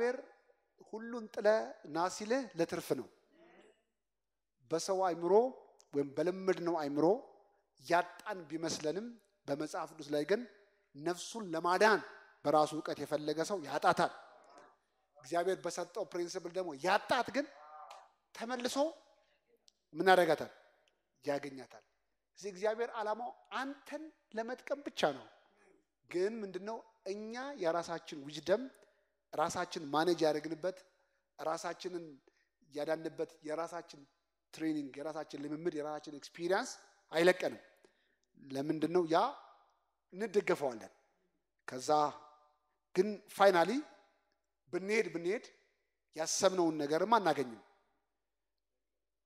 እግዚአብሔር ሁሉን ጥለ ና ሲልህ ለትርፍ ነው። በሰው አይምሮ ወይም በልምድ ነው አይምሮ ያጣን ቢመስለንም በመጽሐፍ ቅዱስ ላይ ግን ነፍሱን ለማዳን በራሱ እውቀት የፈለገ ሰው ያጣታል። እግዚአብሔር በሰጠው ፕሪንስፕል ደግሞ ያጣት ግን ተመልሶ ምን ያደርጋታል? ያገኛታል። እዚህ እግዚአብሔር ዓላማው አንተን ለመጥቀም ብቻ ነው። ግን ምንድነው እኛ የራሳችን ውጅደም ራሳችን ማኔጅ ያደረግንበት ራሳችንን ያዳንበት የራሳችን ትሬኒንግ የራሳችን ልምምድ የራሳችን ኤክስፒሪንስ አይለቀንም። ለምንድን ነው ያ እንደገፈዋለን። ከዛ ግን ፋይናሊ ብንሄድ ብንሄድ ያሰብነውን ነገርም አናገኝም።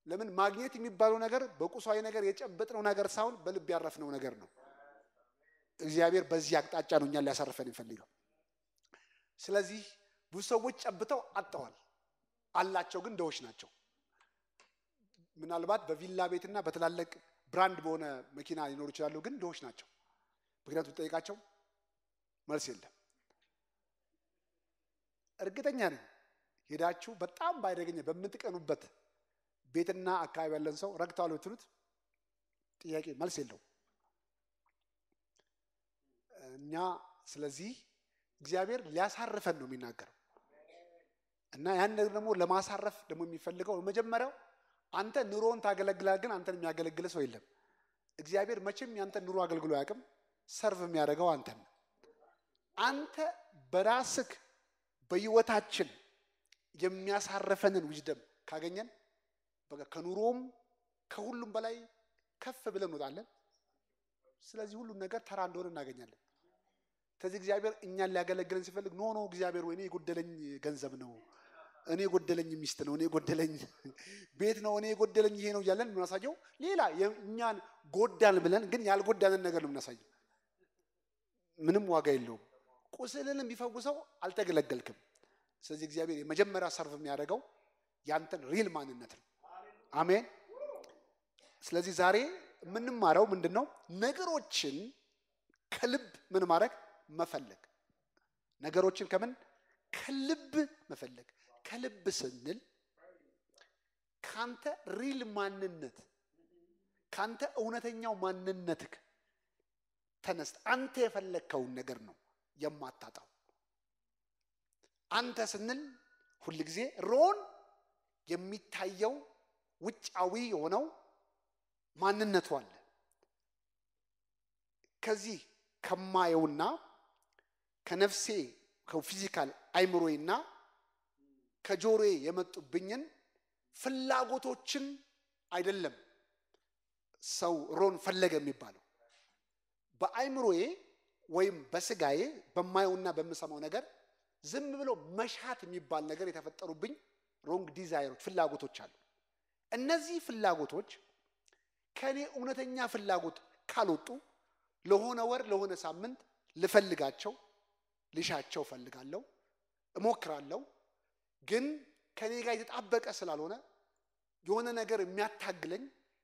ለምን ማግኘት የሚባለው ነገር በቁሳዊ ነገር የጨበጥነው ነገር ሳይሆን በልብ ያረፍነው ነገር ነው። እግዚአብሔር በዚህ አቅጣጫ ነው እኛን ሊያሳርፈን ይፈልገው። ስለዚህ ብዙ ሰዎች ጨብተው አጥተዋል። አላቸው ግን ድሆች ናቸው። ምናልባት በቪላ ቤትና በትላልቅ ብራንድ በሆነ መኪና ሊኖሩ ይችላሉ፣ ግን ድሆች ናቸው። ምክንያቱም ብትጠይቃቸው መልስ የለም። እርግጠኛ ነኝ ሄዳችሁ በጣም ባይደገኘ በምትቀኑበት ቤትና አካባቢ ያለን ሰው ረግተዋል ብትሉት ጥያቄ መልስ የለው። እኛ ስለዚህ እግዚአብሔር ሊያሳርፈን ነው የሚናገረው እና ያን ነገር ደግሞ ለማሳረፍ ደግሞ የሚፈልገው መጀመሪያው አንተ ኑሮውን ታገለግላል፣ ግን አንተን የሚያገለግል ሰው የለም። እግዚአብሔር መቼም ያንተ ኑሮ አገልግሎ አያውቅም። ሰርቭ የሚያደርገው አንተን አንተ በራስክ በህይወታችን የሚያሳርፈንን ውጅደም ካገኘን በቃ ከኑሮም ከሁሉም በላይ ከፍ ብለን እንወጣለን። ስለዚህ ሁሉም ነገር ተራ እንደሆነ እናገኛለን። ስለዚህ እግዚአብሔር እኛን ሊያገለግለን ሲፈልግ ኖ ኖ እግዚአብሔር ወይ እኔ የጎደለኝ ገንዘብ ነው፣ እኔ የጎደለኝ ሚስት ነው፣ እኔ የጎደለኝ ቤት ነው፣ እኔ የጎደለኝ ይሄ ነው እያለን የምናሳየው ሌላ እኛን ጎዳን ብለን ግን ያልጎዳንን ነገር ነው የምናሳየው። ምንም ዋጋ የለውም። ቁስልን የሚፈውሰው አልተገለገልክም። ስለዚህ እግዚአብሔር የመጀመሪያ ሰርፍ የሚያደርገው ያንተን ሪል ማንነት ነው። አሜን። ስለዚህ ዛሬ የምንማረው ምንድን ነው? ነገሮችን ከልብ ምን ማድረግ መፈለግ ነገሮችን ከምን ከልብ መፈለግ ከልብ ስንል ካንተ ሪል ማንነት ካንተ እውነተኛው ማንነት ተነስተ አንተ የፈለግከውን ነገር ነው የማታጣው። አንተ ስንል ጊዜ ሮን የሚታየው ውጫዊ የሆነው ማንነቱ አለ። ከዚህ ከማየውና ከነፍሴ ከፊዚካል አይምሮዬና ከጆሮዬ የመጡብኝን ፍላጎቶችን አይደለም ሰው ሮን ፈለገ የሚባለው በአይምሮዬ ወይም በስጋዬ በማየውና በምሰማው ነገር ዝም ብሎ መሻት የሚባል ነገር የተፈጠሩብኝ ሮንግ ዲዛይሮች ፍላጎቶች አሉ። እነዚህ ፍላጎቶች ከእኔ እውነተኛ ፍላጎት ካልወጡ ለሆነ ወር ለሆነ ሳምንት ልፈልጋቸው ልሻቸው ፈልጋለሁ፣ እሞክራለሁ። ግን ከኔ ጋር የተጣበቀ ስላልሆነ የሆነ ነገር የሚያታግለኝ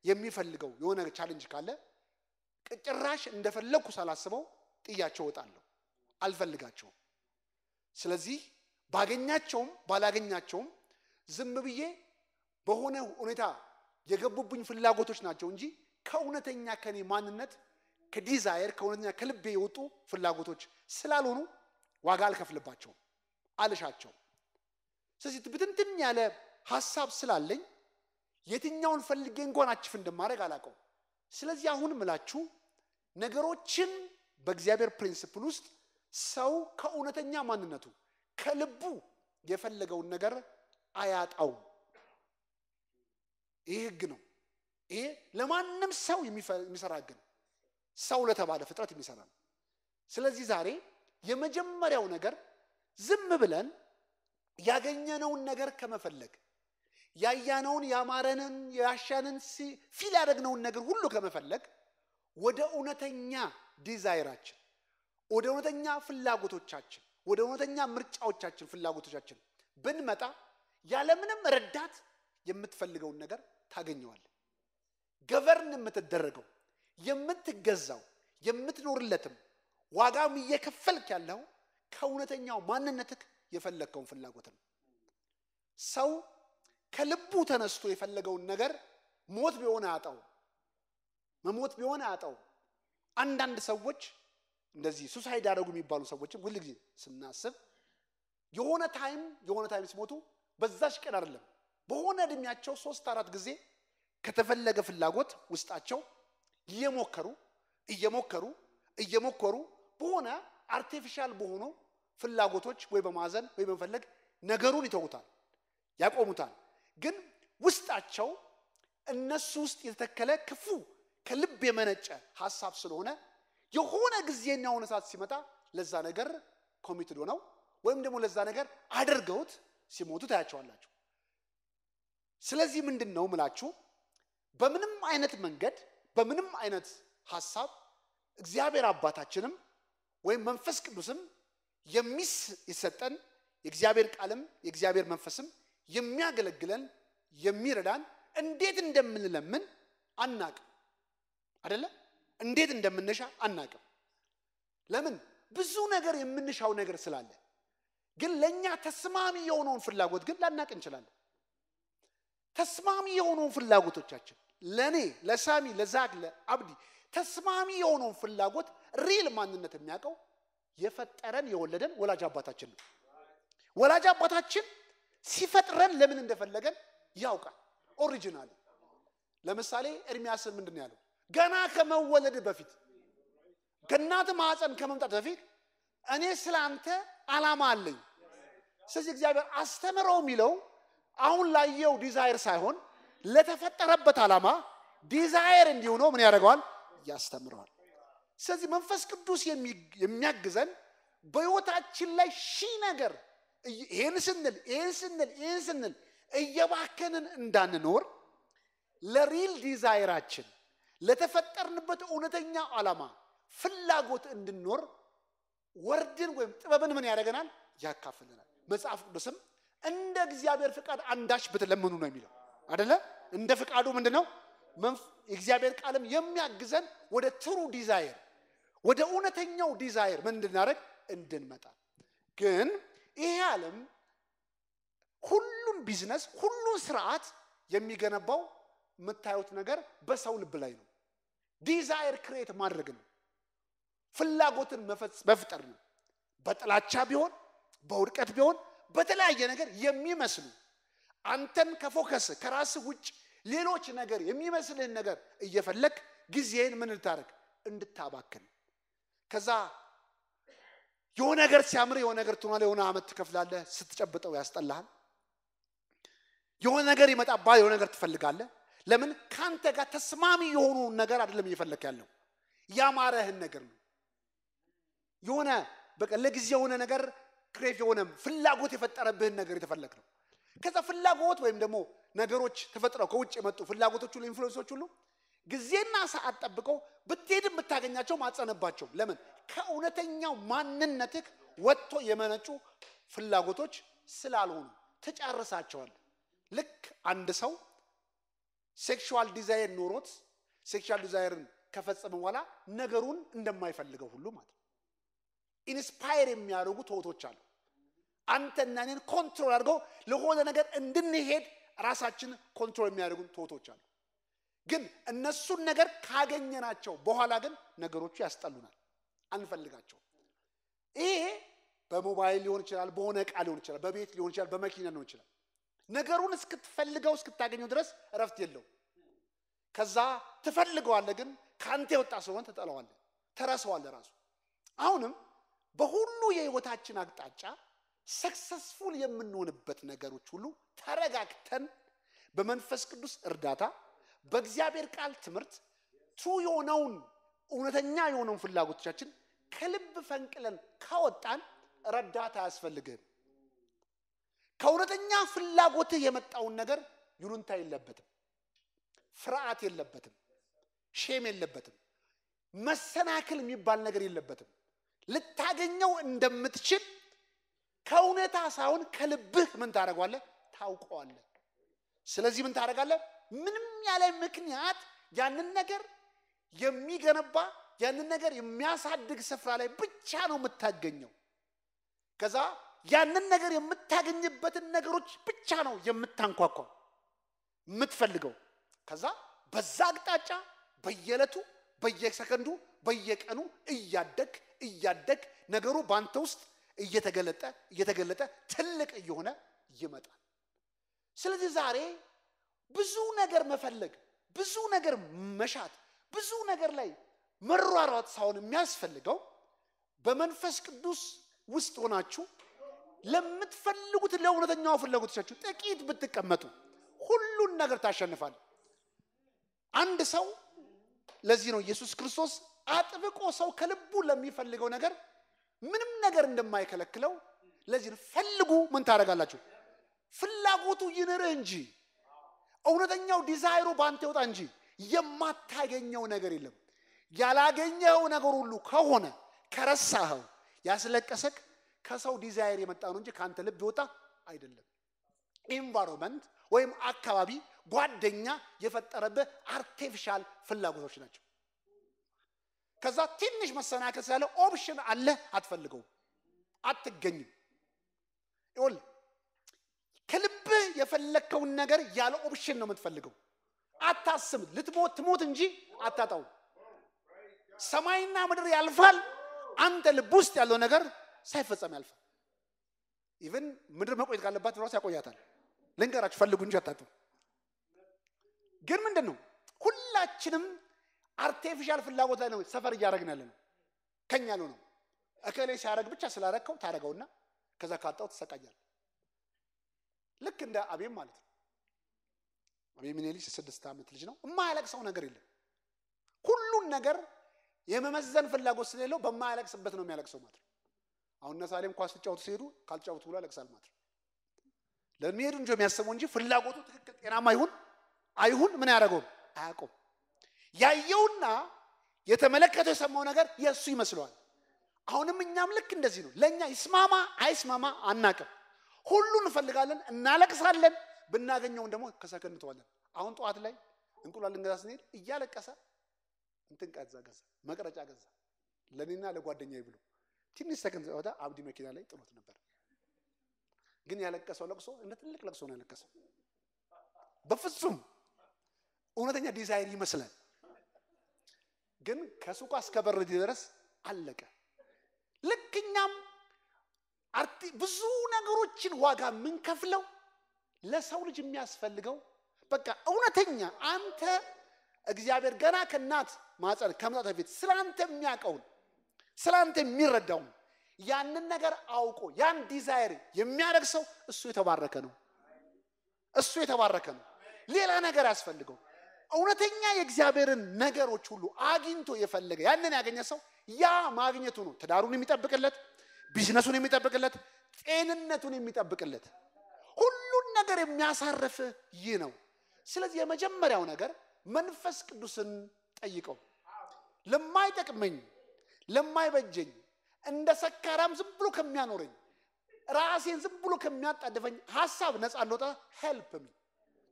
የሚፈልገው የሆነ ቻለንጅ ካለ ጭራሽ እንደፈለግኩ ሳላስበው ጥያቸው እወጣለሁ፣ አልፈልጋቸውም። ስለዚህ ባገኛቸውም ባላገኛቸውም ዝም ብዬ በሆነ ሁኔታ የገቡብኝ ፍላጎቶች ናቸው እንጂ ከእውነተኛ ከኔ ማንነት ከዲዛየር ከእውነተኛ ከልቤ የወጡ ፍላጎቶች ስላልሆኑ ዋጋ አልከፍልባቸውም፣ አልሻቸው ስለዚህ ብትንትን ያለ ሀሳብ ስላለኝ የትኛውን ፈልጌ እንኳን አችፍ እንደማድረግ አላቀው ስለዚህ አሁን ምላችሁ ነገሮችን በእግዚአብሔር ፕሪንስፕል ውስጥ ሰው ከእውነተኛ ማንነቱ ከልቡ የፈለገውን ነገር አያጣውም። ይህ ህግ ነው። ይሄ ለማንም ሰው የሚሰራ ህግ ነው። ሰው ለተባለ ፍጥረት የሚሰራ ነው። ስለዚህ ዛሬ የመጀመሪያው ነገር ዝም ብለን ያገኘነውን ነገር ከመፈለግ ያያነውን ያማረንን ያሻንን ፊል ያደረግነውን ነገር ሁሉ ከመፈለግ ወደ እውነተኛ ዲዛይራችን፣ ወደ እውነተኛ ፍላጎቶቻችን፣ ወደ እውነተኛ ምርጫዎቻችን፣ ፍላጎቶቻችን ብንመጣ ያለምንም ረዳት የምትፈልገውን ነገር ታገኘዋል። ገቨርን የምትደረገው የምትገዛው የምትኖርለትም ዋጋም እየከፈልክ ያለው ከእውነተኛው ማንነትህ የፈለግከውን ፍላጎት ነው። ሰው ከልቡ ተነስቶ የፈለገውን ነገር ሞት ቢሆን አያጣው፣ መሞት ቢሆን አያጣው። አንዳንድ ሰዎች እንደዚህ ሱሳይድ ያደረጉ የሚባሉ ሰዎችም ሁልጊዜ ስናስብ የሆነ ታይም የሆነ ታይም ሲሞቱ በዛሽ ቀን አይደለም በሆነ እድሜያቸው ሶስት አራት ጊዜ ከተፈለገ ፍላጎት ውስጣቸው እየሞከሩ እየሞከሩ እየሞከሩ በሆነ አርቲፊሻል በሆኑ ፍላጎቶች ወይ በማዘን ወይ በመፈለግ ነገሩን ይተውታል፣ ያቆሙታል። ግን ውስጣቸው እነሱ ውስጥ የተተከለ ክፉ ከልብ የመነጨ ሀሳብ ስለሆነ የሆነ ጊዜና ሰዓት ሲመጣ ለዛ ነገር ኮሚትድ ሆነው ወይም ደግሞ ለዛ ነገር አድርገውት ሲሞቱ ታያቸዋላችሁ። ስለዚህ ምንድን ነው ምላችሁ በምንም አይነት መንገድ በምንም አይነት ሀሳብ እግዚአብሔር አባታችንም ወይም መንፈስ ቅዱስም ይሰጠን የእግዚአብሔር ቃልም የእግዚአብሔር መንፈስም የሚያገለግለን የሚረዳን እንዴት እንደምንለምን አናቅም አደለ? እንዴት እንደምንሻ አናቅም። ለምን? ብዙ ነገር የምንሻው ነገር ስላለ። ግን ለእኛ ተስማሚ የሆነውን ፍላጎት ግን ላናቅ እንችላለን። ተስማሚ የሆነውን ፍላጎቶቻችን ለእኔ፣ ለሳሚ፣ ለዛክ፣ ለአብዲ ተስማሚ የሆነውን ፍላጎት ሪል ማንነት የሚያውቀው የፈጠረን የወለደን ወላጅ አባታችን ነው። ወላጅ አባታችን ሲፈጥረን ለምን እንደፈለገን ያውቃል። ኦሪጂናል ለምሳሌ ኤርሚያስን ምንድን ያለው ገና ከመወለድ በፊት ከእናት ማዕፀን ከመምጣት በፊት እኔ ስለ አንተ ዓላማ አለኝ። ስለዚህ እግዚአብሔር አስተምረው የሚለው አሁን ላየው ዲዛይር ሳይሆን ለተፈጠረበት ዓላማ ዲዛይር እንዲሆነው ምን ያደርገዋል? ያስተምረዋል። ስለዚህ መንፈስ ቅዱስ የሚያግዘን በሕይወታችን ላይ ሺ ነገር ይህን ስንል ይህን ስንል ይህን ስንል እየባከንን እንዳንኖር ለሪል ዲዛይራችን ለተፈጠርንበት እውነተኛ ዓላማ ፍላጎት እንድንኖር ወርድን ወይም ጥበብን ምን ያደርገናል? ያካፍልናል። መጽሐፍ ቅዱስም እንደ እግዚአብሔር ፍቃድ አንዳች ብትለምኑ ነው የሚለው አደለ? እንደ ፍቃዱ ምንድን ነው? የእግዚአብሔር ቃልም የሚያግዘን ወደ ትሩ ዲዛይር ወደ እውነተኛው ዲዛይር ምን እንድናደረግ እንድንመጣ። ግን ይሄ ዓለም ሁሉን ቢዝነስ፣ ሁሉን ስርዓት የሚገነባው የምታዩት ነገር በሰው ልብ ላይ ነው። ዲዛይር ክሬት ማድረግ ነው፣ ፍላጎትን መፍጠር ነው። በጥላቻ ቢሆን በውድቀት ቢሆን በተለያየ ነገር የሚመስሉ አንተን ከፎከስ ከራስ ውጭ ሌሎች ነገር የሚመስልህን ነገር እየፈለግ ጊዜህን ምን ልታደርግ እንድታባክን ከዛ የሆነ ነገር ሲያምር የሆነ ነገር ትሆናለህ። የሆነ አመት ትከፍላለህ። ስትጨብጠው ያስጠላሃል። የሆነ ነገር ይመጣባል። የሆነ ነገር ትፈልጋለህ። ለምን ከአንተ ጋር ተስማሚ የሆኑ ነገር አይደለም እየፈለክ ያለው ያማረህን ነገር ነው። የሆነ በቃ ለጊዜው የሆነ ነገር ክሬቭ የሆነ ፍላጎት የፈጠረብህን ነገር የተፈለግ ነው። ከዛ ፍላጎት ወይም ደግሞ ነገሮች ተፈጥረው ከውጭ የመጡ ፍላጎቶች ሁሉ ኢንፍሉዌንሶች ሁሉ ጊዜና ሰዓት ጠብቀው ብትሄድ የምታገኛቸው ማጸነባቸው። ለምን ከእውነተኛው ማንነትህ ወጥቶ የመነጩ ፍላጎቶች ስላልሆኑ ተጫርሳቸዋል። ልክ አንድ ሰው ሴክሹዋል ዲዛይር ኖሮት ሴክሹዋል ዲዛይርን ከፈጸመ በኋላ ነገሩን እንደማይፈልገው ሁሉ ማለት ነው። ኢንስፓየር የሚያደርጉ ቶቶች አሉ። አንተና እኔን ኮንትሮል አድርገው ለሆነ ነገር እንድንሄድ ራሳችን ኮንትሮል የሚያደርጉ ቶቶች አሉ። ግን እነሱን ነገር ካገኘናቸው በኋላ ግን ነገሮቹ ያስጠሉናል፣ አንፈልጋቸው። ይሄ በሞባይል ሊሆን ይችላል፣ በሆነ እቃ ሊሆን ይችላል፣ በቤት ሊሆን ይችላል፣ በመኪና ሊሆን ይችላል። ነገሩን እስክትፈልገው እስክታገኘው ድረስ እረፍት የለውም። ከዛ ትፈልገዋለህ፣ ግን ከአንተ የወጣ ስለሆነ ትጠለዋለህ፣ ተረሰዋለህ ራሱ። አሁንም በሁሉ የህይወታችን አቅጣጫ ሰክሰስፉል የምንሆንበት ነገሮች ሁሉ ተረጋግተን በመንፈስ ቅዱስ እርዳታ በእግዚአብሔር ቃል ትምህርት ቱ የሆነውን እውነተኛ የሆነውን ፍላጎቶቻችን ከልብ ፈንቅለን ካወጣን ረዳት አያስፈልግህም። ከእውነተኛ ፍላጎትህ የመጣውን ነገር ይሉንታ የለበትም፣ ፍርሃት የለበትም፣ ሼም የለበትም፣ መሰናክል የሚባል ነገር የለበትም። ልታገኘው እንደምትችል ከእውነታ ሳይሆን ከልብህ ምን ታደርገዋለህ? ታውቀዋለህ። ስለዚህ ምን ታደርጋለህ? ምንም ያለ ምክንያት ያንን ነገር የሚገነባ ያንን ነገር የሚያሳድግ ስፍራ ላይ ብቻ ነው የምታገኘው። ከዛ ያንን ነገር የምታገኝበትን ነገሮች ብቻ ነው የምታንኳኳ የምትፈልገው። ከዛ በዛ አቅጣጫ በየዕለቱ በየሰከንዱ በየቀኑ እያደግ እያደግ ነገሩ በአንተ ውስጥ እየተገለጠ እየተገለጠ ትልቅ እየሆነ ይመጣል። ስለዚህ ዛሬ ብዙ ነገር መፈለግ፣ ብዙ ነገር መሻት፣ ብዙ ነገር ላይ መሯሯጥ ሳይሆን የሚያስፈልገው በመንፈስ ቅዱስ ውስጥ ሆናችሁ ለምትፈልጉት ለእውነተኛው ፍላጎቶቻችሁ ጥቂት ብትቀመጡ ሁሉን ነገር ታሸንፋል። አንድ ሰው ለዚህ ነው ኢየሱስ ክርስቶስ አጥብቆ ሰው ከልቡ ለሚፈልገው ነገር ምንም ነገር እንደማይከለክለው ለዚህ ነው ፈልጉ ምን ታደርጋላችሁ? ፍላጎቱ ይንርህ እንጂ እውነተኛው ዲዛይሩ በአንተ ይወጣ እንጂ የማታገኘው ነገር የለም። ያላገኘኸው ነገር ሁሉ ከሆነ ከረሳኸው ያስለቀሰክ ከሰው ዲዛይር የመጣ ነው እንጂ ከአንተ ልብ ይወጣ አይደለም። ኢንቫይሮንመንት ወይም አካባቢ፣ ጓደኛ የፈጠረብህ አርቲፊሻል ፍላጎቶች ናቸው። ከዛ ትንሽ መሰናከል ስላለ ኦፕሽን አለ፣ አትፈልገውም፣ አትገኝም። ይኸውልህ ከልብ ልብህ የፈለግከውን ነገር ያለ ኦፕሽን ነው የምትፈልገው። አታስም ልትሞት ትሞት እንጂ አታጣው። ሰማይና ምድር ያልፋል፣ አንተ ልብ ውስጥ ያለው ነገር ሳይፈጸም ያልፋል። ኢቨን ምድር መቆየት ካለባት ራሱ ያቆያታል። ልንገራችሁ፣ ፈልጉ እንጂ አታጡ። ግን ምንድን ነው ሁላችንም አርቴፊሻል ፍላጎት ላይ ነው ሰፈር እያደረግን ያለ ነው። ከኛ ነው ነው እከሌ ሲያደረግ ብቻ ስላረግከው ታደረገውና ከዛ ካጣው ትሰቃያል። ልክ እንደ አቤም ማለት ነው። አቤም የኔ ልጅ የስድስት ዓመት ልጅ ነው። የማያለቅሰው ነገር የለም። ሁሉን ነገር የመመዘን ፍላጎት ስለሌለው በማያለቅስበት ነው የሚያለቅሰው ማለት ነው። አሁን ነሳሌም ኳስ ሲጫወቱ ሲሄዱ ካልጫወቱ ብሎ ያለቅሳል ማለት ነው። ለሚሄዱ እንጂ የሚያስበው እንጂ ፍላጎቱ ትክክል ጤናማ ይሁን አይሁን ምን ያደረገው አያውቀውም። ያየውና የተመለከተው የሰማው ነገር የእሱ ይመስለዋል። አሁንም እኛም ልክ እንደዚህ ነው። ለእኛ ይስማማ አይስማማ አናቅም። ሁሉ እንፈልጋለን፣ እናለቅሳለን። ብናገኘውን ደግሞ ከሰከን እንተዋለን። አሁን ጠዋት ላይ እንቁላል ልንገዛ ስንሄድ እያለቀሰ እንትን ቃዛ ገዛ፣ መቅረጫ ገዛ ለእኔና ለጓደኛዬ ብሎ ትንሽ ሰከን ወደ አብዲ መኪና ላይ ጥሎት ነበር። ግን ያለቀሰው ለቅሶ እንደ ትልቅ ለቅሶ ነው ያለቀሰው። በፍጹም እውነተኛ ዲዛይር ይመስላል። ግን ከሱቋ እስከ በር ድረስ አለቀ። ልክኛም ። ብዙ ነገሮችን ዋጋ የምንከፍለው ለሰው ልጅ የሚያስፈልገው በቃ እውነተኛ አንተ እግዚአብሔር ገና ከእናት ማጸን ከመጣት በፊት ስለ አንተ የሚያውቀውን ስለ አንተ የሚረዳውን ያንን ነገር አውቆ ያን ዲዛይር የሚያደርግ ሰው እሱ የተባረከ ነው። እሱ የተባረከ ነው። ሌላ ነገር ያስፈልገው እውነተኛ የእግዚአብሔርን ነገሮች ሁሉ አግኝቶ የፈለገ ያንን ያገኘ ሰው ያ ማግኘቱ ነው ትዳሩን የሚጠብቅለት ቢዝነሱን የሚጠብቅለት፣ ጤንነቱን የሚጠብቅለት፣ ሁሉን ነገር የሚያሳርፍ ይህ ነው። ስለዚህ የመጀመሪያው ነገር መንፈስ ቅዱስን ጠይቀው። ለማይጠቅመኝ ለማይበጀኝ፣ እንደ ሰካራም ዝም ብሎ ከሚያኖረኝ፣ ራሴን ዝም ብሎ ከሚያጣድፈኝ ሀሳብ ነፃ እንደወጣ ሄልፕም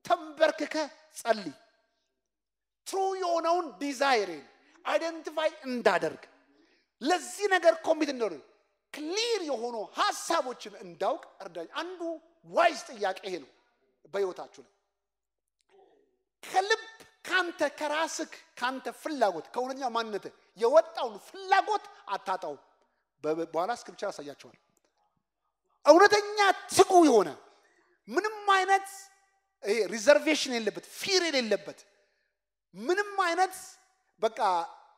ተንበርክከ ጸልይ። ትሩ የሆነውን ዲዛይሬን አይደንቲፋይ እንዳደርግ ለዚህ ነገር ኮሚት እንደሆነ ክሊር የሆኑ ሀሳቦችን እንዳውቅ እርዳኝ። አንዱ ዋይዝ ጥያቄ ይሄ ነው። በህይወታችሁ ላይ ከልብ ካንተ ከራስክ ካንተ ፍላጎት ከእውነተኛ ማንነት የወጣውን ፍላጎት አታጣውም። በኋላ ስክሪፕቸር ያሳያቸዋል። እውነተኛ ትጉ የሆነ ምንም አይነት ሪዘርቬሽን የሌለበት ፊር የሌለበት ምንም አይነት በቃ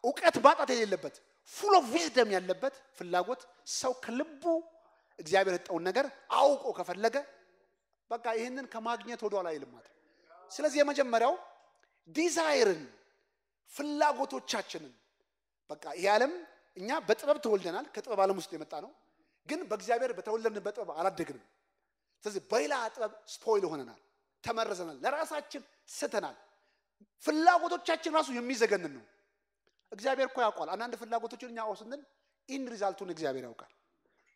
እውቀት ባጣት የሌለበት ፉል ኦፍ ዊዝደም ያለበት ፍላጎት ሰው ከልቡ እግዚአብሔር የሰጠውን ነገር አውቆ ከፈለገ በቃ ይህንን ከማግኘት ወደኋላ አይልም። ስለዚህ የመጀመሪያው ዲዛይርን ፍላጎቶቻችንን በቃ ይህ ዓለም እኛ በጥበብ ተወልደናል። ከጥበብ ዓለም ውስጥ የመጣ ነው። ግን በእግዚአብሔር በተወለድን በጥበብ አላደግንም። ስለዚህ በሌላ ጥበብ ስፖይል ሆነናል፣ ተመረዘናል፣ ለራሳችን ስተናል። ፍላጎቶቻችን ራሱ የሚዘገንን ነው። እግዚአብሔር እኮ ያውቋል። አንዳንድ ፍላጎቶችን እኛ አዎ ስንል ኢን ሪዛልቱን እግዚአብሔር ያውቃል።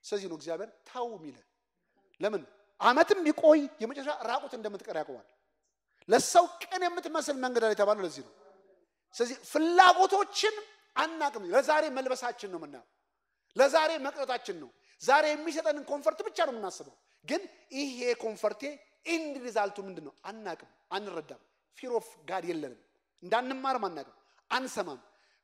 ስለዚህ ነው እግዚአብሔር ተው የሚለ ለምን አመትም ቢቆይ የመጨረሻ ራቁት እንደምትቀር ያውቀዋል። ለሰው ቅን የምትመስል መንገድ ላይ የተባለው ለዚህ ነው። ስለዚህ ፍላጎቶችን አናቅም። ለዛሬ መልበሳችን ነው የምናየው፣ ለዛሬ መቅረታችን ነው። ዛሬ የሚሰጠንን ኮንፈርት ብቻ ነው የምናስበው። ግን ይሄ ኮንፈርቴ ኢንድ ሪዛልቱ ምንድን ነው አናቅም፣ አንረዳም። ፊር ኦፍ ጋድ የለንም። እንዳንማርም አናቅም፣ አንሰማም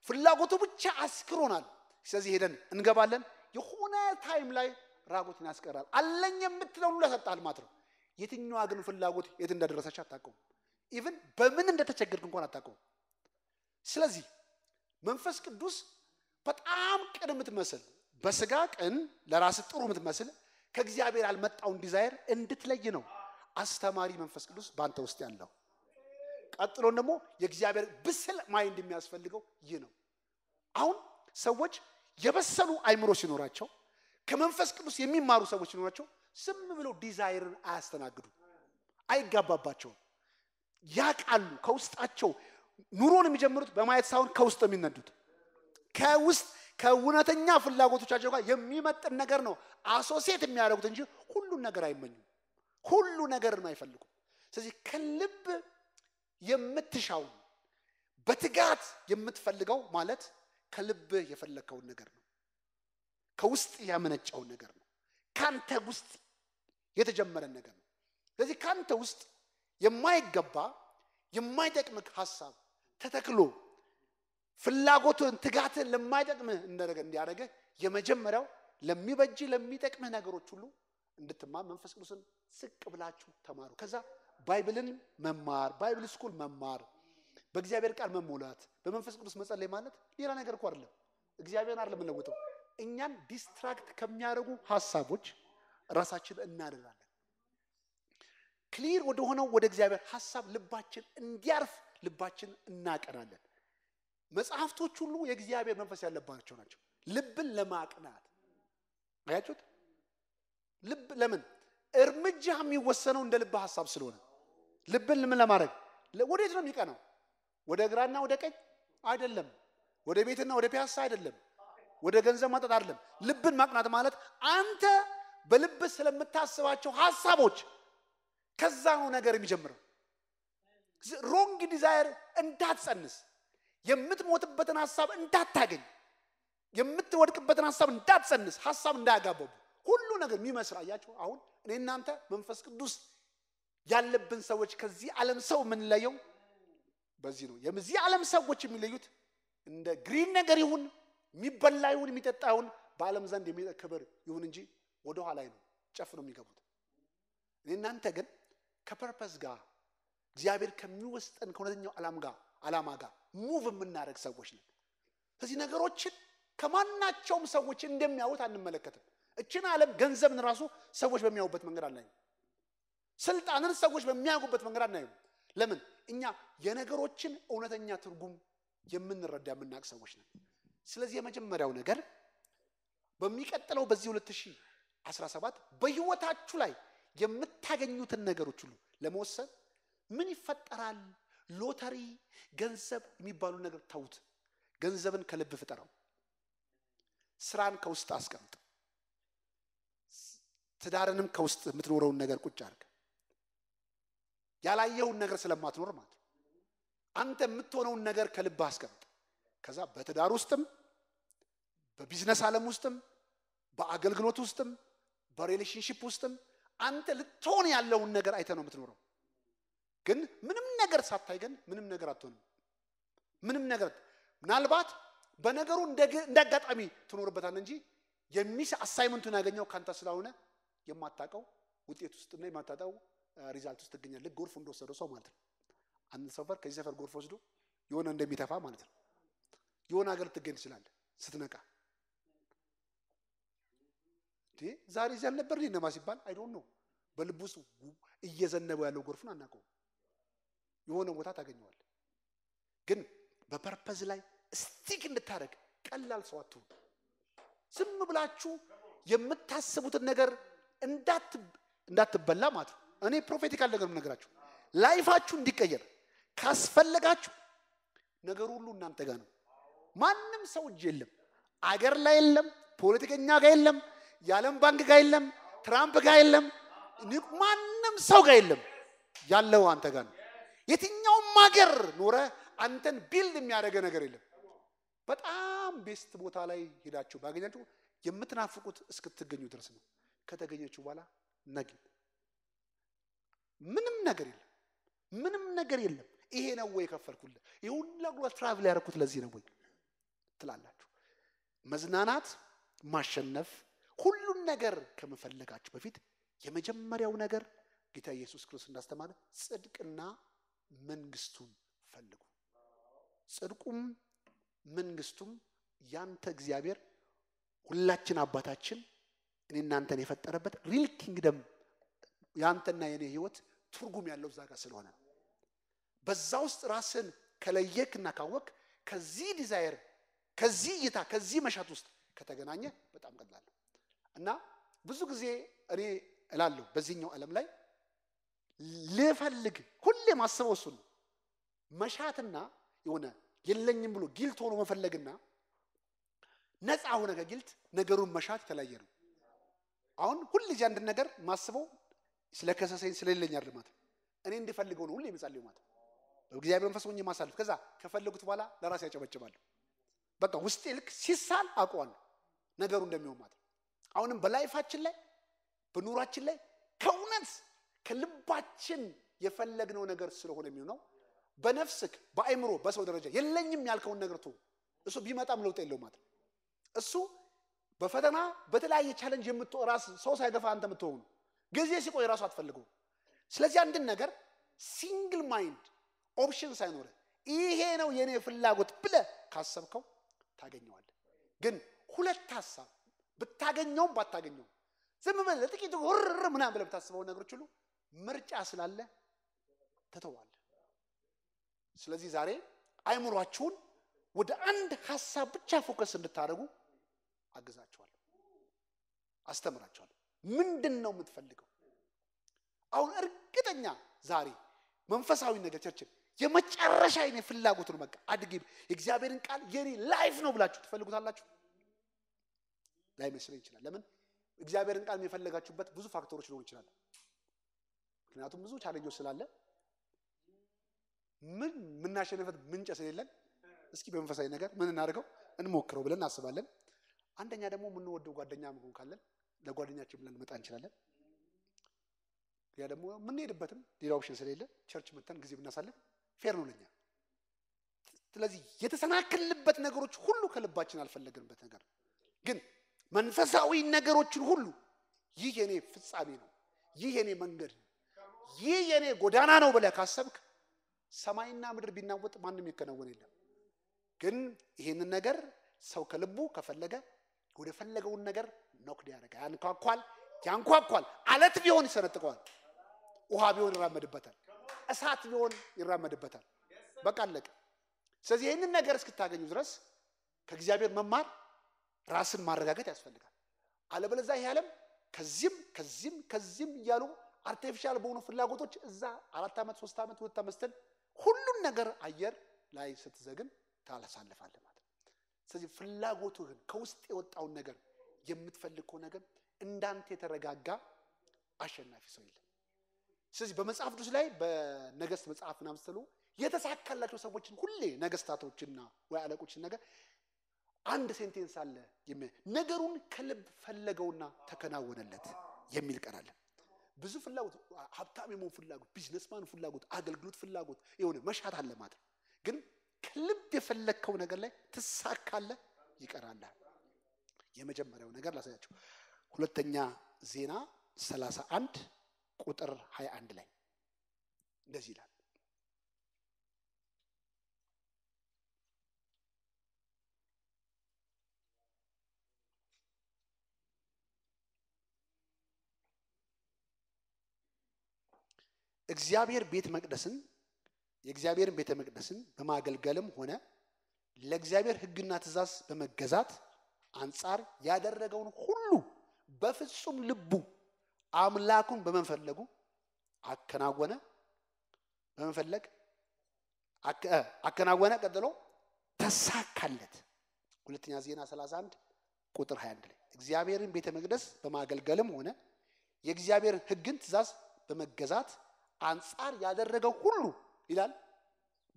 ፍላጎቱ ብቻ አስክሮናል። ስለዚህ ሄደን እንገባለን። የሆነ ታይም ላይ ራጎትን ያስቀራል። አለኝ የምትለው ሁሉ ያሰጣል ማለት ነው። የትኛዋ ግን ፍላጎት የት እንደደረሰች አታውቀውም። ኢቭን በምን እንደተቸገርክ እንኳን አታውቀውም። ስለዚህ መንፈስ ቅዱስ በጣም ቅን የምትመስል በስጋ ቅን ለራስ ጥሩ የምትመስል ከእግዚአብሔር ያልመጣውን ዲዛይር እንድትለይ ነው አስተማሪ መንፈስ ቅዱስ በአንተ ውስጥ ያለው። ቀጥሎን ደግሞ የእግዚአብሔር ብስል ማይንድ የሚያስፈልገው ይህ ነው። አሁን ሰዎች የበሰሉ አይምሮ ሲኖራቸው ከመንፈስ ቅዱስ የሚማሩ ሰዎች ሲኖራቸው ዝም ብለው ዲዛይርን አያስተናግዱ፣ አይጋባባቸውም፣ ያቃሉ። ከውስጣቸው ኑሮን የሚጀምሩት በማየት ሳይሆን ከውስጥ የሚነዱት ከውስጥ ከእውነተኛ ፍላጎቶቻቸው ጋር የሚመጥን ነገር ነው አሶሴት የሚያደርጉት እንጂ ሁሉን ነገር አይመኙም። ሁሉ ነገርን አይፈልጉም። ስለዚህ ከልብ የምትሻውን በትጋት የምትፈልገው ማለት ከልብህ የፈለግከውን ነገር ነው። ከውስጥ ያመነጨውን ነገር ነው። ካንተ ውስጥ የተጀመረን ነገር ነው። ስለዚህ ካንተ ውስጥ የማይገባ የማይጠቅምህ ሀሳብ ተተክሎ ፍላጎትን ትጋትን ለማይጠቅምህ እንዲያደርግህ የመጀመሪያው ለሚበጅ ለሚጠቅምህ ነገሮች ሁሉ እንድትማር መንፈስ ቅዱስን ስቅ ብላችሁ ተማሩ። ከዛ ባይብልን መማር ባይብል ስኩል መማር በእግዚአብሔር ቃል መሞላት በመንፈስ ቅዱስ መጸለይ ማለት ሌላ ነገር እኮ አይደለም። እግዚአብሔር አይደለም የምንለውጠው። እኛን ዲስትራክት ከሚያደርጉ ሀሳቦች ራሳችን እናደላለን። ክሊር ወደሆነው ወደ እግዚአብሔር ሀሳብ ልባችን እንዲያርፍ ልባችን እናቀናለን። መጽሐፍቶች ሁሉ የእግዚአብሔር መንፈስ ያለባቸው ናቸው። ልብን ለማቅናት አያችሁት? ልብ ለምን እርምጃ የሚወሰነው እንደ ልብ ሀሳብ ስለሆነ ልብን ምን ለማድረግ ወዴት ነው የሚቀናው? ወደ ግራና ወደ ቀኝ አይደለም። ወደ ቤትና ወደ ፒያሳ አይደለም። ወደ ገንዘብ ማጣት አይደለም። ልብን ማቅናት ማለት አንተ በልብ ስለምታስባቸው ሀሳቦች ከዛ ነው ነገር የሚጀምረው። ሮንግ ዲዛይር እንዳትጸንስ፣ የምትሞትበትን ሀሳብ እንዳታገኝ፣ የምትወድቅበትን ሀሳብ እንዳትጸንስ፣ ሀሳብ እንዳያጋበቡ ሁሉ ነገር የሚመስል አያቸው። አሁን እኔ እናንተ መንፈስ ቅዱስ ያለብን ሰዎች ከዚህ ዓለም ሰው የምንለየው በዚህ ነው። የዚህ ዓለም ሰዎች የሚለዩት እንደ ግሪን ነገር ይሁን የሚበላ ይሁን የሚጠጣ ይሁን በዓለም ዘንድ ክብር ይሁን እንጂ ወደ ኋላ ነው ጨፍ ነው የሚገቡት። እኔ እናንተ ግን ከፐርፐስ ጋር እግዚአብሔር ከሚወስጠን ከእውነተኛው ዓላም ጋር ዓላማ ጋር ሙቭ የምናደርግ ሰዎች ነን። ስለዚህ ነገሮችን ከማናቸውም ሰዎች እንደሚያዩት አንመለከትም። እችን ዓለም ገንዘብን ራሱ ሰዎች በሚያዩበት መንገድ አላይም። ስልጣንን ሰዎች በሚያውቁበት መንገድ አናየውም። ለምን? እኛ የነገሮችን እውነተኛ ትርጉም የምንረዳ የምናውቅ ሰዎች ነን። ስለዚህ የመጀመሪያው ነገር በሚቀጥለው በዚህ 2017 በህይወታችሁ ላይ የምታገኙትን ነገሮች ሁሉ ለመወሰን ምን ይፈጠራል? ሎተሪ፣ ገንዘብ የሚባሉ ነገር ተውት ገንዘብን ከልብ ፍጠረው። ስራን ከውስጥ አስቀምጥ። ትዳርንም ከውስጥ የምትኖረውን ነገር ቁጭ አድርግ። ያላየውን ነገር ስለማትኖር ማለት ነው። አንተ የምትሆነውን ነገር ከልብህ አስቀምጥ። ከዛ በትዳር ውስጥም በቢዝነስ ዓለም ውስጥም በአገልግሎት ውስጥም በሪሌሽንሽፕ ውስጥም አንተ ልትሆን ያለውን ነገር አይተ ነው የምትኖረው። ግን ምንም ነገር ሳታይ ግን ምንም ነገር አትሆንም። ምንም ነገር ምናልባት በነገሩ እንደ አጋጣሚ ትኖርበታል እንጂ የሚስ አሳይመንቱን ያገኘው ካንተ ስለሆነ የማታውቀው ውጤት ውስጥና የማታውቀው ሪዛልት ውስጥ ትገኛል። ልክ ጎርፍ እንደወሰደው ሰው ማለት ነው። አንድ ሰፈር ከዚህ ሰፈር ጎርፍ ወስዶ የሆነ እንደሚተፋ ማለት ነው። የሆነ ሀገር ትገኝ ትችላለህ ስትነቃ። ዛሬ እዚህ አልነበር ነማ ሲባል አይዶን ነው። በልብ ውስጥ እየዘነበው ያለው ጎርፍን አናውቀውም። የሆነ ቦታ ታገኘዋል። ግን በፐርፐዝ ላይ ስቲክ እንድታደረግ ቀላል ሰው አትሁን። ዝም ብላችሁ የምታስቡትን ነገር እንዳትበላ ማለት ነው እኔ ፕሮፌቲካል ነገር ነገራችሁ። ላይፋችሁ እንዲቀየር ካስፈለጋችሁ ነገር ሁሉ እናንተ ጋር ነው። ማንም ሰው እጅ የለም፣ አገር ላይ የለም፣ ፖለቲከኛ ጋር የለም፣ የዓለም ባንክ ጋር የለም፣ ትራምፕ ጋር የለም፣ ማንም ሰው ጋር የለም። ያለው አንተ ጋር ነው። የትኛውም አገር ኖረ አንተን ቢልድ የሚያደርገ ነገር የለም። በጣም ቤስት ቦታ ላይ ሄዳችሁ ባገኛችሁ የምትናፍቁት እስክትገኙ ድረስ ነው። ከተገኘችሁ በኋላ ነግድ ምንም ነገር የለም። ምንም ነገር የለም። ይሄ ነው ወይ የከፈልኩልህ? ይሄ ትራቭል ያደረኩት ለዚህ ነው ወይ ትላላችሁ። መዝናናት፣ ማሸነፍ፣ ሁሉን ነገር ከመፈለጋችሁ በፊት የመጀመሪያው ነገር ጌታ ኢየሱስ ክርስቶስ እንዳስተማረ ጽድቅና መንግስቱን ፈልጉ። ጽድቁም መንግስቱም ያንተ እግዚአብሔር ሁላችን አባታችን እኔ እናንተን የፈጠረበት ሪል ኪንግደም ያንተና የኔ ህይወት ትርጉም ያለው እዛ ጋር ስለሆነ በዛ ውስጥ ራስን ከለየክና ካወክ ከዚህ ዲዛይር ከዚህ እይታ ከዚህ መሻት ውስጥ ከተገናኘ በጣም ቀላል ነው እና ብዙ ጊዜ እኔ እላለሁ በዚህኛው ዓለም ላይ ልፈልግ ሁሌ ማስበው ነው መሻትና የሆነ የለኝም ብሎ ጊልት ሆኖ መፈለግና ነፃ ሆነ ከጊልት ነገሩን መሻት የተለያየ ነው። አሁን ጊዜ አንድን ነገር ማስበው ስለ ከሰሰኝ ስለሌለኝ አይደለም ማለት እኔ እንደፈልገው ነው ሁሌ የምጸልየው ማለት በእግዚአብሔር መንፈስ ሆኜ ማሳለፍ። ከዛ ከፈለጉት በኋላ ለራሴ ያጨበጭባለሁ በቃ ውስጤ ልክ ሲሳል አውቀዋለሁ ነገሩ እንደሚሆን ማለት። አሁንም በላይፋችን ላይ በኑሯችን ላይ ከእውነት ከልባችን የፈለግነው ነገር ስለሆነ የሚሆነው በነፍስክ በአይምሮ በሰው ደረጃ የለኝም ያልከውን ነገር ቶ እሱ ቢመጣም ለውጥ የለው ማለት እሱ በፈተና በተለያየ ቻለንጅ የምትራስ ሰው ሳይገፋ አንተ የምትሆኑ ጊዜ ሲቆይ ራሱ አትፈልገው። ስለዚህ አንድን ነገር ሲንግል ማይንድ ኦፕሽን ሳይኖር ይሄ ነው የኔ ፍላጎት ብለ ካሰብከው ታገኘዋል። ግን ሁለት ሀሳብ ብታገኘውም ባታገኘውም ዝም ብለህ ለጥቂት ውርር ምናምን ብለህ ብታስበው ነገሮች ሁሉ ምርጫ ስላለ ትተዋለህ። ስለዚህ ዛሬ አይምሯችሁን ወደ አንድ ሀሳብ ብቻ ፎከስ እንድታደርጉ አግዛችኋለሁ፣ አስተምራችኋለሁ። ምንድን ነው የምትፈልገው? አሁን እርግጠኛ ዛሬ መንፈሳዊ ነገር ቸርችል የመጨረሻ የኔ ፍላጎት ነው። በቃ አድጌ የእግዚአብሔርን ቃል የኔ ላይፍ ነው ብላችሁ ትፈልጉታላችሁ? ላይመስለኝ ይችላል። ለምን እግዚአብሔርን ቃል የፈለጋችሁበት ብዙ ፋክተሮች ሊሆን ይችላል። ምክንያቱም ብዙ ቻለንጆች ስላለ ምን የምናሸንፈት ምንጭ ስለሌለን እስኪ በመንፈሳዊ ነገር ምን እናደርገው እንሞክረው ብለን እናስባለን። አንደኛ ደግሞ የምንወደው ጓደኛ መሆን ካለን ለጓደኛችን ብለን ልመጣ እንችላለን። ያ ደግሞ የምንሄድበትም ሌላ ኦፕሽን ስለሌለ ቸርች መተን ጊዜ ብናሳልፍ ፌር ነው ለኛ። ስለዚህ የተሰናክልበት ነገሮች ሁሉ ከልባችን አልፈለግንበት ነገር ግን መንፈሳዊ ነገሮችን ሁሉ ይህ የኔ ፍጻሜ ነው፣ ይህ የኔ መንገድ ነው፣ ይህ የኔ ጎዳና ነው ብለህ ካሰብክ ሰማይና ምድር ቢናወጥ ማንም ይከናወን የለም። ግን ይህንን ነገር ሰው ከልቡ ከፈለገ ወደ ፈለገውን ነገር ኖክድ ያደርጋል። ያንኳኳል ያንኳኳል። አለት ቢሆን ይሰነጥቀዋል። ውሃ ቢሆን ይራመድበታል። እሳት ቢሆን ይራመድበታል። በቃ አለቀ። ስለዚህ ይህንን ነገር እስክታገኙ ድረስ ከእግዚአብሔር መማር ራስን ማረጋገጥ ያስፈልጋል። አለበለዚያ ይህ ዓለም ከዚህም ከዚህም ከዚህም እያሉ አርቲፊሻል በሆኑ ፍላጎቶች እዛ አራት ዓመት ሶስት ዓመት ሁለት ዓመት ሁሉን ነገር አየር ላይ ስትዘግን ታላሳልፋለህ ማለት ነው። ስለዚህ ፍላጎትህን ከውስጥ የወጣውን ነገር የምትፈልግ ከሆነ ግን እንዳንተ የተረጋጋ አሸናፊ ሰው የለም። ስለዚህ በመጽሐፍ ቅዱስ ላይ በነገስት መጽሐፍ ምናምን ስትሉ የተሳካላቸው ሰዎችን ሁሌ ነገስታቶችና ወይ አለቆችን ነገር አንድ ሴንቴንስ አለ። ነገሩን ከልብ ፈለገውና ተከናወነለት የሚል ቀራለ ብዙ ፍላጎት፣ ሀብታም የመሆን ፍላጎት፣ ቢዝነስማን ፍላጎት፣ አገልግሎት ፍላጎት የሆነ መሻት አለ ማለት ግን ከልብ የፈለግከው ነገር ላይ ትሳካለ ይቀራለ የመጀመሪያው ነገር ላሳያቸው። ሁለተኛ ዜና 31 ቁጥር 21 ላይ እንደዚህ ይላል እግዚአብሔር ቤተ መቅደስን የእግዚአብሔርን ቤተ መቅደስን በማገልገልም ሆነ ለእግዚአብሔር ሕግና ትእዛዝ በመገዛት አንጻር ያደረገውን ሁሉ በፍጹም ልቡ አምላኩን በመፈለጉ አከናወነ። በመፈለግ አከናወነ። ቀጥሎ ተሳካለት። ሁለተኛ ዜና 31 ቁጥር 21 ላይ እግዚአብሔርን ቤተ መቅደስ በማገልገልም ሆነ የእግዚአብሔርን ሕግን ትእዛዝ በመገዛት አንጻር ያደረገው ሁሉ ይላል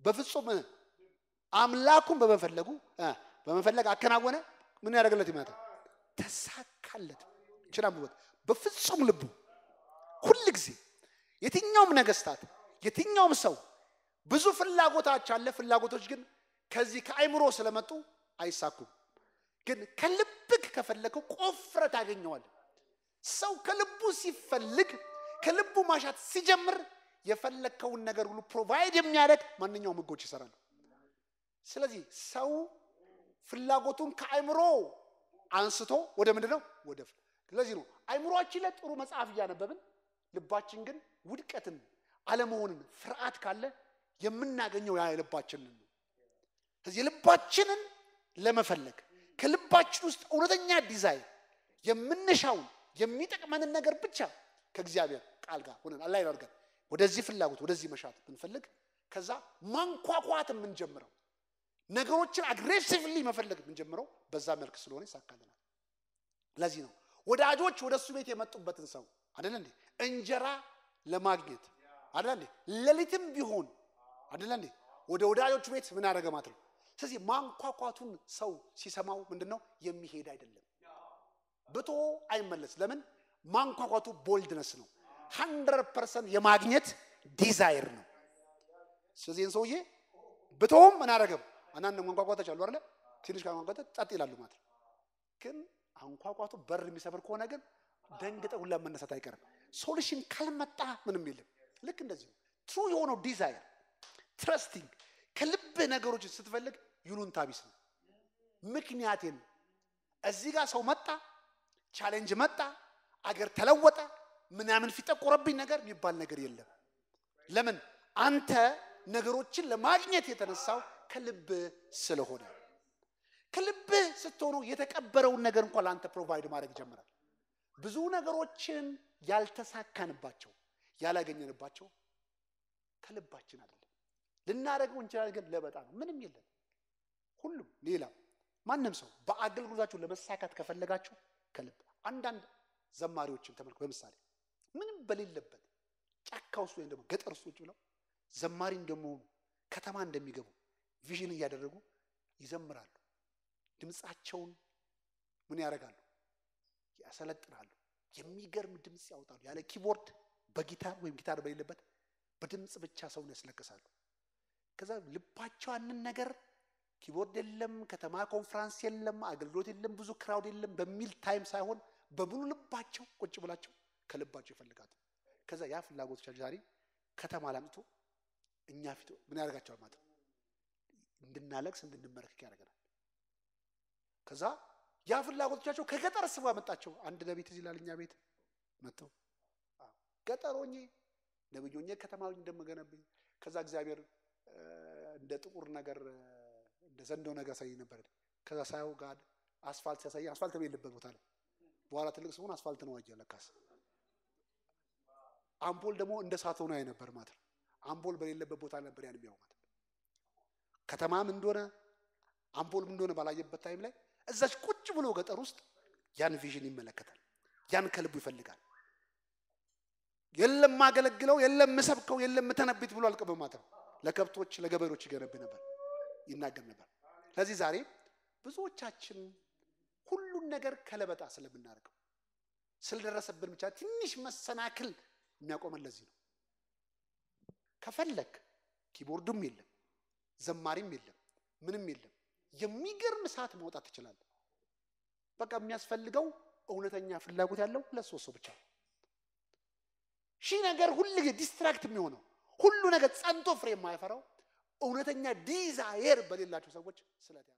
በፍጹም አምላኩን በመፈለጉ በመፈለግ አከናወነ። ምን ያደረገለት ይመጣ ተሳካለት። ይችላል ብወት በፍጹም ልቡ ሁል ጊዜ የትኛውም ነገስታት የትኛውም ሰው ብዙ ፍላጎታች አለ። ፍላጎቶች ግን ከዚህ ከአይምሮ ስለመጡ አይሳኩም። ግን ከልብክ ከፈለገው ቆፍረ ታገኘዋል። ሰው ከልቡ ሲፈልግ ከልቡ ማሻት ሲጀምር የፈለግከውን ነገር ሁሉ ፕሮቫይድ የሚያደርግ ማንኛውም ህጎች ይሰራል። ስለዚህ ሰው ፍላጎቱን ከአይምሮ አንስቶ ወደ ምንድ ነው ወደ ስለዚህ ነው አይምሮችን ላይ ጥሩ መጽሐፍ እያነበብን ልባችን ግን ውድቀትን አለመሆንን ፍርሃት ካለ የምናገኘው ያ የልባችንን ነው። ስለዚህ የልባችንን ለመፈለግ ከልባችን ውስጥ እውነተኛ ዲዛይን የምንሻውን የሚጠቅመንን ነገር ብቻ ከእግዚአብሔር ቃል ጋር ሆነን አላይ አድርገን ወደዚህ ፍላጎት ወደዚህ መሻት ብንፈልግ ከዛ ማንኳኳት የምንጀምረው ነገሮችን አግሬሲቭሊ መፈለግ የምንጀምረው በዛ መልክ ስለሆነ ይሳካልናል። ለዚህ ነው ወዳጆች ወደ እሱ ቤት የመጡበትን ሰው አደለ እንዴ እንጀራ ለማግኘት አደለ እንዴ ሌሊትም ቢሆን አደለ እንዴ ወደ ወዳጆቹ ቤት ምን አደረገ ማለት ነው። ስለዚህ ማንኳኳቱን ሰው ሲሰማው ምንድን ነው የሚሄድ አይደለም፣ ብቶ አይመለስ። ለምን ማንኳኳቱ ቦልድነስ ነው፣ ሀንድረድ ፐርሰንት የማግኘት ዲዛይር ነው። ስለዚህን ሰውዬ ብቶም ምን አደረገም አንዳንድ መንኳኳቶች አሉ አይደለ? ትንሽ ካንኳኳተ ጸጥ ይላሉ ማለት ነው። ግን አንኳኳቱ በር የሚሰብር ከሆነ ግን ደንግጠ ሁላ መነሳት አይቀርም። ሶሉሽን ካልመጣ ምንም የለም። ልክ እንደዚህ ትሩ የሆነው ዲዛይር ትረስቲንግ ከልብ ነገሮች ስትፈልግ ይሉን ታቢስ ነው። ምክንያቴን እዚህ ጋር ሰው መጣ፣ ቻሌንጅ መጣ፣ አገር ተለወጠ፣ ምናምን ፊት ነገር የሚባል ነገር የለም። ለምን አንተ ነገሮችን ለማግኘት የተነሳው ከልብ ስለሆነ ከልብ ስትሆኑ የተቀበረውን ነገር እንኳን ለአንተ ፕሮቫይድ ማድረግ ይጀምራል። ብዙ ነገሮችን ያልተሳካንባቸው ያላገኘንባቸው ከልባችን አይደለም። ልናደርገው እንችላለን፣ ግን ለበጣ ነው። ምንም የለም። ሁሉም ሌላ ማንም ሰው በአገልግሎታችሁ ለመሳካት ከፈለጋችሁ ከልብ አንዳንድ ዘማሪዎችን ተመልክ ለምሳሌ ምንም በሌለበት ጫካ ውስጥ ወይም ደግሞ ገጠር ውስጥ ውጭ ብለው ዘማሪ እንደመሆኑ ከተማ እንደሚገቡ ቪዥን እያደረጉ ይዘምራሉ። ድምፃቸውን ምን ያደርጋሉ? ያሰለጥናሉ። የሚገርም ድምፅ ያወጣሉ። ያለ ኪቦርድ በጊታር ወይም ጊታር በሌለበት በድምፅ ብቻ ሰውን ያስለቅሳሉ። ከዛ ልባቸው ያንን ነገር ኪቦርድ የለም፣ ከተማ ኮንፍራንስ የለም፣ አገልግሎት የለም፣ ብዙ ክራውድ የለም በሚል ታይም ሳይሆን በሙሉ ልባቸው ቁጭ ብላቸው ከልባቸው ይፈልጋሉ። ከዛ ያ ፍላጎቶቻቸው ዛሬ ከተማ ላምጥቶ እኛ ፊት ምን ያደርጋቸዋል ማለት ነው እንድናለቅስ እንድንመረከክ ያደርገናል። ከዛ ያ ፍላጎቶቻቸው ከገጠር ስቦ ያመጣቸው አንድ ነቢይ ትዝ ይላል እኛ ቤት መጥተው ገጠሮኜ ሆኜ ከተማ እንደምገነብኝ ከዛ እግዚአብሔር እንደ ጥቁር ነገር እንደ ዘንዶ ነገር ያሳየኝ ነበር። ከዛ ሳየው ጋር አስፋልት ሲያሳየኝ አስፋልት የለበት ቦታ ላይ በኋላ ትልቅ ስሆን አስፋልት ነው አየሁ። ለካስ አምፖል ደግሞ እንደ ሳት ሆኖ ነበር ማለት ነው። አምፖል በሌለበት ቦታ ነበር ያን የሚያውቁት። ከተማም እንደሆነ አምፖልም እንደሆነ ባላየበት ታይም ላይ እዛች ቁጭ ብሎ ገጠር ውስጥ ያን ቪዥን ይመለከታል። ያን ከልቡ ይፈልጋል። የለም ማገለግለው፣ የለም ምሰብከው፣ የለም ምተነብት ብሎ አልቀበም ማተብ ለከብቶች ለገበሬዎች ይገነብ ነበር፣ ይናገር ነበር። ለዚህ ዛሬ ብዙዎቻችን ሁሉን ነገር ከለበጣ ስለምናደርገው ስለደረሰብን ብቻ ትንሽ መሰናክል የሚያቆመን ለዚህ ነው። ከፈለክ ኪቦርድም የለም ዘማሪም የለም፣ ምንም የለም። የሚገርም ሰዓት መውጣት ትችላለህ። በቃ የሚያስፈልገው እውነተኛ ፍላጎት ያለው ሁለት ሶስት ሰው ብቻ ሺህ ነገር ሁል ጊዜ ዲስትራክት የሚሆነው ሁሉ ነገር ጸንቶ ፍሬ የማያፈራው እውነተኛ ዲዛየር በሌላቸው ሰዎች ስለት